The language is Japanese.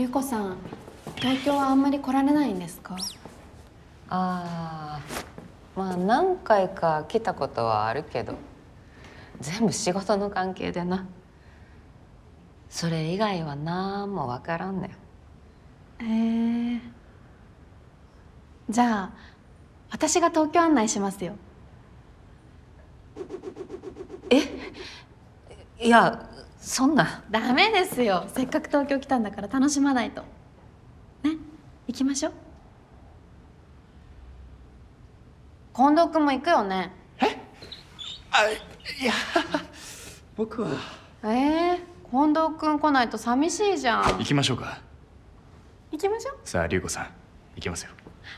優子さん東京はあんまり来られないんですかああまあ何回か来たことはあるけど全部仕事の関係でなそれ以外は何も分からんねんへえじゃあ私が東京案内しますよえいやそんなダメですよせっかく東京来たんだから楽しまないとね行きましょう近藤君も行くよねえあいや僕はええー、近藤君来ないと寂しいじゃん行きましょうか行きましょうさあ龍子さん行きますよ